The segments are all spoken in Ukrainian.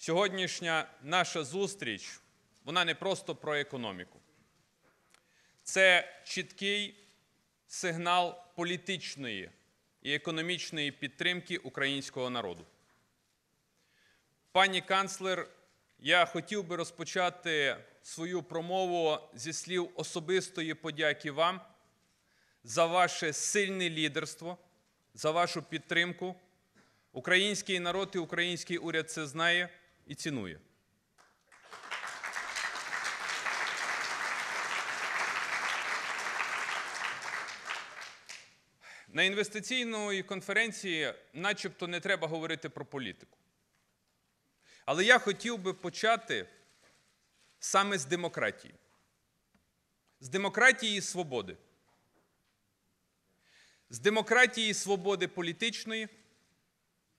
Сьогоднішня наша зустріч, вона не просто про економіку. Це чіткий сигнал політичної і економічної підтримки українського народу. Пані канцлер, я хотів би розпочати свою промову зі слів особистої подяки вам за ваше сильне лідерство, за вашу підтримку. Український народ і український уряд це знає і цінує. На інвестиційної конференції, начебто, не треба говорити про політику. Але я хотів би почати саме з демократії, з демократії і свободи, з демократії і свободи політичної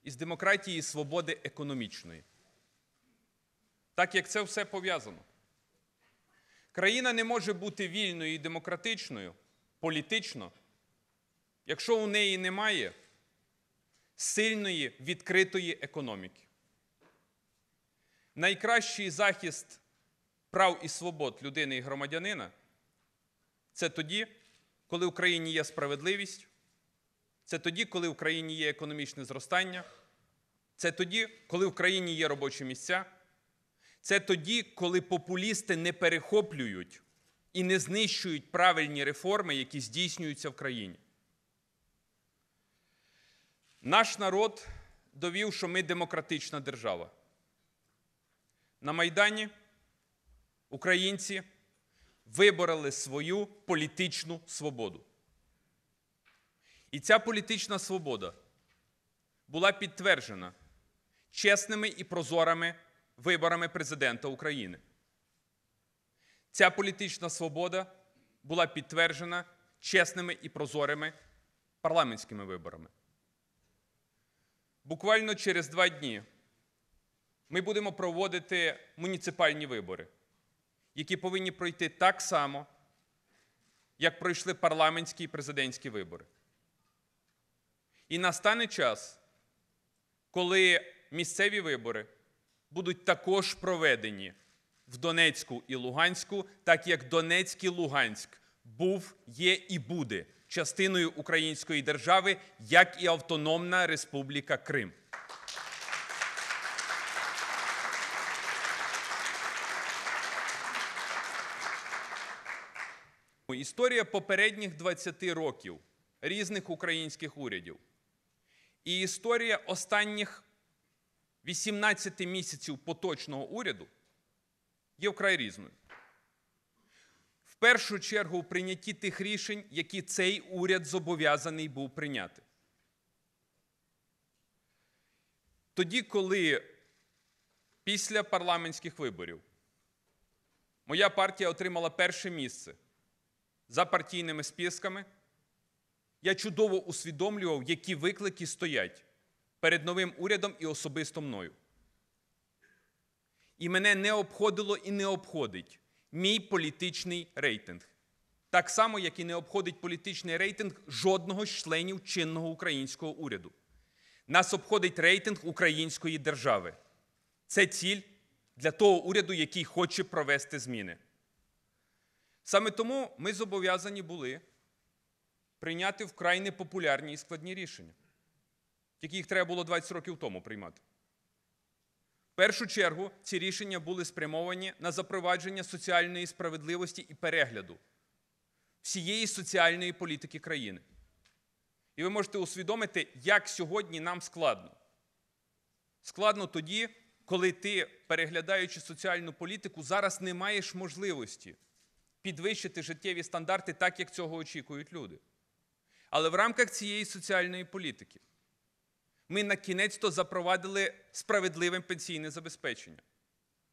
і з демократії і свободи економічної так як це все пов'язано. Країна не може бути вільною і демократичною політично, якщо у неї немає сильної відкритої економіки. Найкращий захист прав і свобод людини і громадянина це тоді, коли в Україні є справедливість, це тоді, коли в Україні є економічне зростання, це тоді, коли в Україні є робочі місця. Це тоді, коли популісти не перехоплюють і не знищують правильні реформи, які здійснюються в країні. Наш народ довів, що ми демократична держава. На Майдані українці вибороли свою політичну свободу. І ця політична свобода була підтверджена чесними і прозорими виборами президента України. Ця політична свобода була підтверджена чесними і прозорими парламентськими виборами. Буквально через два дні ми будемо проводити муніципальні вибори, які повинні пройти так само, як пройшли парламентські і президентські вибори. І настане час, коли місцеві вибори будуть також проведені в Донецьку і Луганську, так як Донецьк і Луганськ був, є і буде частиною Української держави, як і Автономна Республіка Крим. Історія попередніх 20 років різних українських урядів і історія останніх 18 місяців поточного уряду є вкрай різною. В першу чергу у прийнятті тих рішень, які цей уряд зобов'язаний був прийняти. Тоді, коли після парламентських виборів моя партія отримала перше місце за партійними списками, я чудово усвідомлював, які виклики стоять перед новим урядом і особисто мною. І мене не обходило і не обходить мій політичний рейтинг. Так само, як і не обходить політичний рейтинг жодного з членів чинного українського уряду. Нас обходить рейтинг української держави. Це ціль для того уряду, який хоче провести зміни. Саме тому ми зобов'язані були прийняти вкрай непопулярні і складні рішення тільки їх треба було 20 років тому приймати. В першу чергу ці рішення були спрямовані на запровадження соціальної справедливості і перегляду всієї соціальної політики країни. І ви можете усвідомити, як сьогодні нам складно. Складно тоді, коли ти, переглядаючи соціальну політику, зараз не маєш можливості підвищити життєві стандарти так, як цього очікують люди. Але в рамках цієї соціальної політики ми на кінець-то запровадили справедливе пенсійне забезпечення.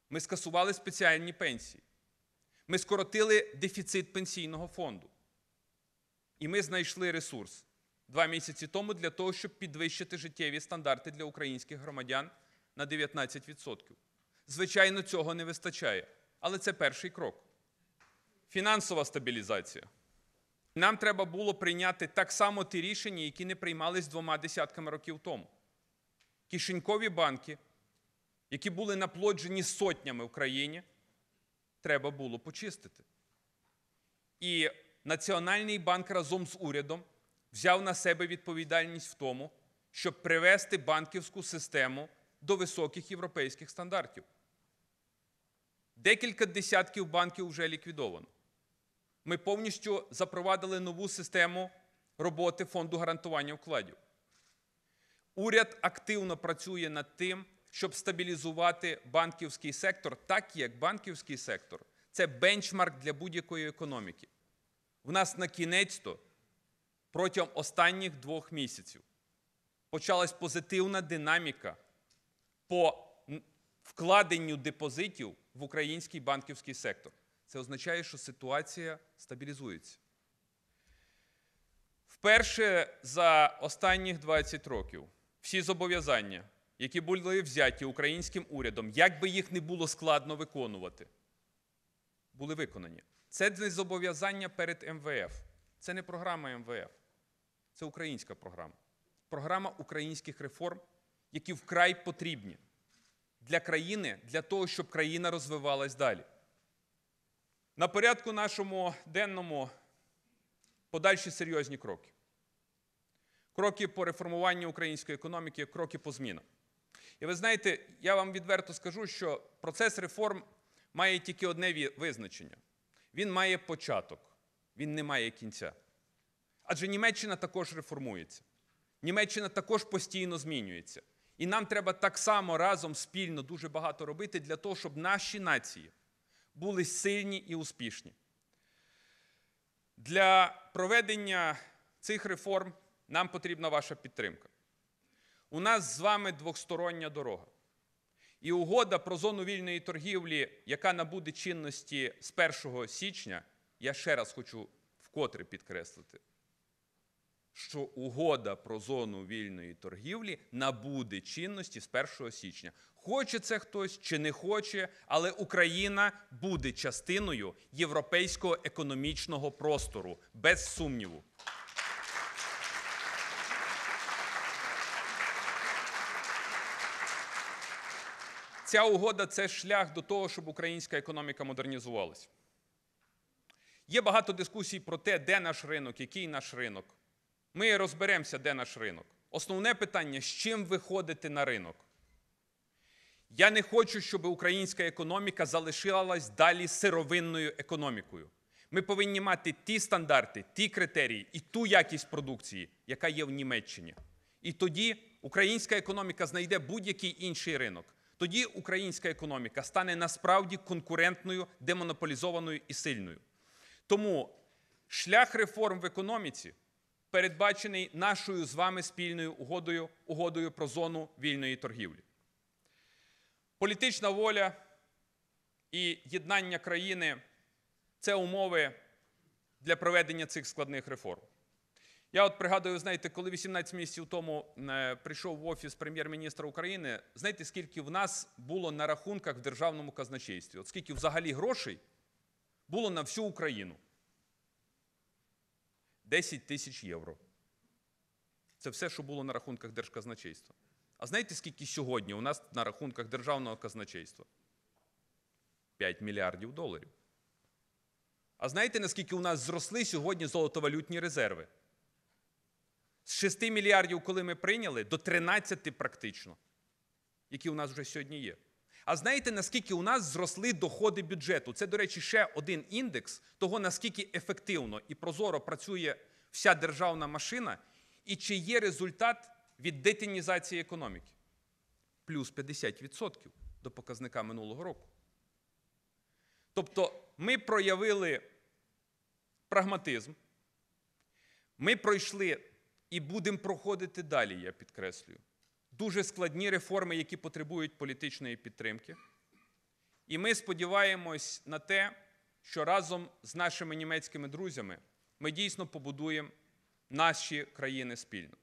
Ми скасували спеціальні пенсії. Ми скоротили дефіцит пенсійного фонду. І ми знайшли ресурс два місяці тому для того, щоб підвищити життєві стандарти для українських громадян на 19%. Звичайно, цього не вистачає, але це перший крок. Фінансова стабілізація. Нам треба було прийняти так само ті рішення, які не приймались двома десятками років тому. Кишенькові банки, які були наплоджені сотнями в країні, треба було почистити. І Національний банк разом з урядом взяв на себе відповідальність в тому, щоб привести банківську систему до високих європейських стандартів. Декілька десятків банків вже ліквідовано ми повністю запровадили нову систему роботи фонду гарантування вкладів. Уряд активно працює над тим, щоб стабілізувати банківський сектор, так як банківський сектор це бенчмарк для будь-якої економіки. У нас на кінець то протягом останніх двох місяців почалась позитивна динаміка по вкладенню депозитів в український банківський сектор. Це означає, що ситуація стабілізується. Вперше за останні 20 років всі зобов'язання, які були взяті українським урядом, як би їх не було складно виконувати, були виконані. Це не зобов'язання перед МВФ. Це не програма МВФ, це українська програма. Програма українських реформ, які вкрай потрібні для країни, для того, щоб країна розвивалась далі. На порядку нашому денному подальші серйозні кроки. Кроки по реформуванню української економіки, кроки по змінам. І ви знаєте, я вам відверто скажу, що процес реформ має тільки одне визначення: він має початок, він не має кінця. Адже Німеччина також реформується. Німеччина також постійно змінюється. І нам треба так само разом спільно дуже багато робити для того, щоб наші нації були сильні і успішні. Для проведення цих реформ нам потрібна ваша підтримка. У нас з вами двостороння дорога. І угода про зону вільної торгівлі, яка набуде чинності з 1 січня, я ще раз хочу вкотре підкреслити що угода про зону вільної торгівлі набуде чинності з 1 січня. Хоче це хтось чи не хоче, але Україна буде частиною європейського економічного простору, без сумніву. Ця угода це шлях до того, щоб українська економіка модернізувалась. Є багато дискусій про те, де наш ринок, який наш ринок. Ми розберемося, де наш ринок. Основне питання з чим виходити на ринок. Я не хочу, щоб українська економіка залишилась далі сировинною економікою. Ми повинні мати ті стандарти, ті критерії і ту якість продукції, яка є в Німеччині. І тоді українська економіка знайде будь-який інший ринок. Тоді українська економіка стане насправді конкурентною, демонополізованою і сильною. Тому шлях реформ в економіці передбачений нашою з вами спільною угодою, угодою про зону вільної торгівлі. Політична воля і єднання країни це умови для проведення цих складних реформ. Я от пригадую, знаєте, коли 18 місяців тому е, прийшов в офіс прем'єр-міністра України, знаєте, скільки в нас було на рахунках в державному казначействі? От скільки взагалі грошей було на всю Україну? 10 тисяч євро. Це все, що було на рахунках держказначейства. А знаєте, скільки сьогодні у нас на рахунках державного казначейства? 5 мільярдів доларів. А знаєте, наскільки у нас зросли сьогодні золотовалютні резерви? З 6 мільярдів, коли ми прийняли, до 13 практично, які у нас вже сьогодні є. А знаєте, наскільки у нас зросли доходи бюджету? Це, до речі, ще один індекс того, наскільки ефективно і прозоро працює вся державна машина, і чи є результат від детінізації економіки. Плюс 50% до показника минулого року. Тобто ми проявили прагматизм, ми пройшли і будемо проходити далі, я підкреслюю дуже складні реформи, які потребують політичної підтримки. І ми сподіваємось на те, що разом з нашими німецькими друзями ми дійсно побудуємо наші країни спільно.